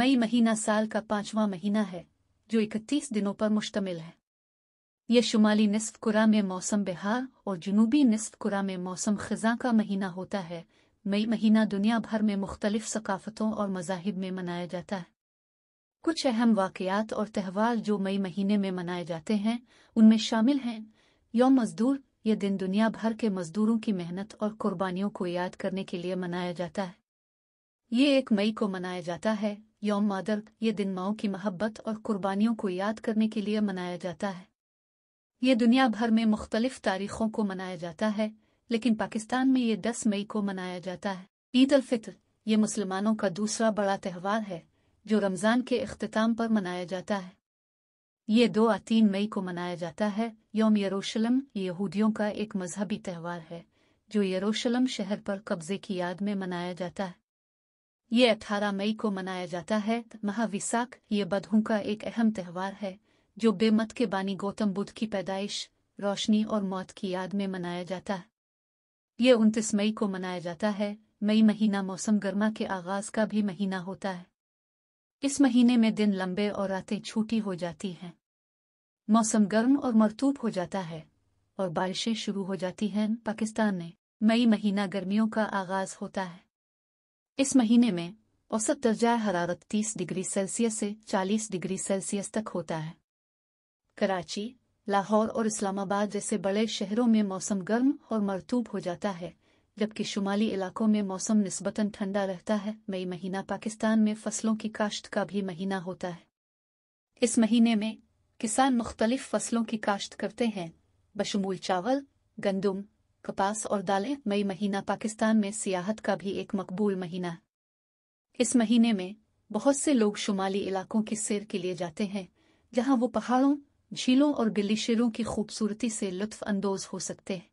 मई महीना साल का पांचवा महीना है जो इकतीस दिनों पर मुश्तमिल है यह शुमाली निसफ कुरा में मौसम बिहार और जुनूबी निसफ कुरा में मौसम खजा का महीना होता है मई महीना दुनिया भर में मुख्तलिफ सकाफ़तों और मजाहिब में मनाया जाता है कुछ अहम वाकयात और त्यौहार जो मई महीने में मनाए जाते हैं उनमें शामिल हैं यौम मजदूर यह दिन दुनिया भर के मजदूरों की मेहनत और कुर्बानियों को याद करने के लिए मनाया जाता है ये एक मई को मनाया जाता है योम मादर ये दिन माओ की मोहब्बत और कुर्बानियों को याद करने के लिए मनाया जाता है ये दुनिया भर में मुख्तलिफ तारीखों को मनाया जाता है लेकिन पाकिस्तान में ये 10 मई को मनाया जाता है ईद अल फित्र ये मुसलमानों का दूसरा बड़ा त्यौहार है जो रमज़ान के अख्ताम पर मनाया जाता है ये दो या तीन मई को मनाया जाता है योम यरूशलम यहूदियों का एक मजहबी त्यौहार है जो यरूशलम शहर पर कब्जे की याद में मनाया जाता है ये अठारह मई को मनाया जाता है महाविसाख ये बधों का एक अहम त्यौहार है जो बेमत के बानी गौतम बुद्ध की पैदाइश रोशनी और मौत की याद में मनाया जाता है ये उनतीस मई को मनाया जाता है मई महीना मौसम गर्मा के आगाज का भी महीना होता है इस महीने में दिन लंबे और रातें छोटी हो जाती हैं मौसम गर्म और मरतूब हो जाता है और बारिशें शुरू हो जाती हैं पाकिस्तान में मई महीना गर्मियों का आगाज होता है इस महीने में औसत दर्जा हरारत 30 डिग्री सेल्सियस से 40 डिग्री सेल्सियस तक होता है कराची लाहौर और इस्लामाबाद जैसे बड़े शहरों में मौसम गर्म और मरतूब हो जाता है जबकि शुमाली इलाकों में मौसम निस्बतन ठंडा रहता है मई महीना पाकिस्तान में फसलों की काश्त का भी महीना होता है इस महीने में किसान मुख्तलिफ फसलों की काश्त करते हैं बशमूल चावल गंदुम कपास और दालें मई महीना पाकिस्तान में सियाहत का भी एक मकबूल महीना इस महीने में बहुत से लोग शुमाली इलाकों की सैर के लिए जाते हैं जहां वो पहाड़ों झीलों और गिल्लीशेरों की खूबसूरती से लुत्फ अंदोज हो सकते हैं